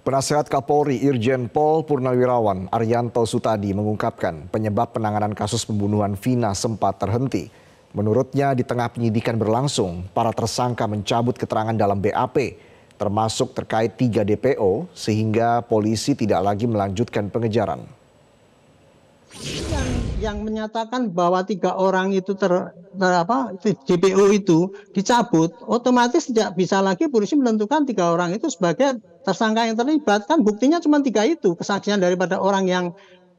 Penasehat Kapolri Irjen Pol Purnawirawan Arianto Sutadi mengungkapkan penyebab penanganan kasus pembunuhan Vina sempat terhenti. Menurutnya di tengah penyidikan berlangsung, para tersangka mencabut keterangan dalam BAP termasuk terkait tiga DPO sehingga polisi tidak lagi melanjutkan pengejaran yang menyatakan bahwa tiga orang itu ter, ter apa DPO itu dicabut, otomatis tidak bisa lagi polisi menentukan tiga orang itu sebagai tersangka yang terlibat kan buktinya cuma tiga itu kesaksian daripada orang yang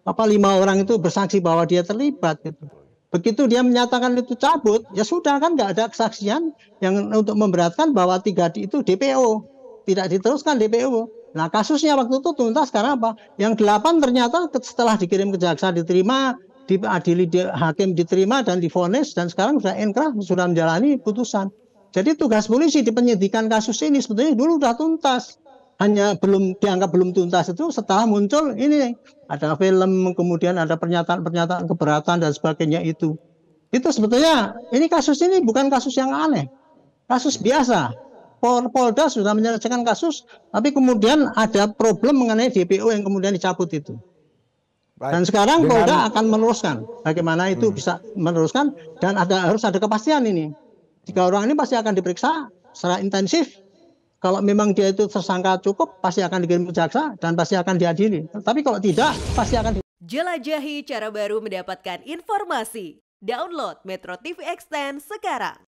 apa lima orang itu bersaksi bahwa dia terlibat gitu. Begitu dia menyatakan itu cabut, ya sudah kan nggak ada kesaksian yang untuk memberatkan bahwa tiga itu DPO tidak diteruskan DPO. Nah kasusnya waktu itu tuntas karena apa? Yang delapan ternyata setelah dikirim ke jaksa diterima diadili di, hakim diterima dan difonis dan sekarang sudah inkrah sudah menjalani putusan. Jadi tugas polisi di penyidikan kasus ini sebetulnya dulu sudah tuntas. Hanya belum dianggap belum tuntas itu setelah muncul ini ada film kemudian ada pernyataan-pernyataan keberatan dan sebagainya itu. Itu sebetulnya ini kasus ini bukan kasus yang aneh. Kasus biasa. Pol Polda sudah menyelesaikan kasus tapi kemudian ada problem mengenai DPO yang kemudian dicabut itu. Baik. Dan sekarang Dengan... akan meneruskan bagaimana itu hmm. bisa meneruskan dan ada harus ada kepastian ini. Jika orang ini pasti akan diperiksa secara intensif. Kalau memang dia itu tersangka cukup, pasti akan dikirim ke jaksa dan pasti akan diadili. Tapi kalau tidak, pasti akan di... Jelajahi cara baru mendapatkan informasi. Download Metro TV Extend sekarang.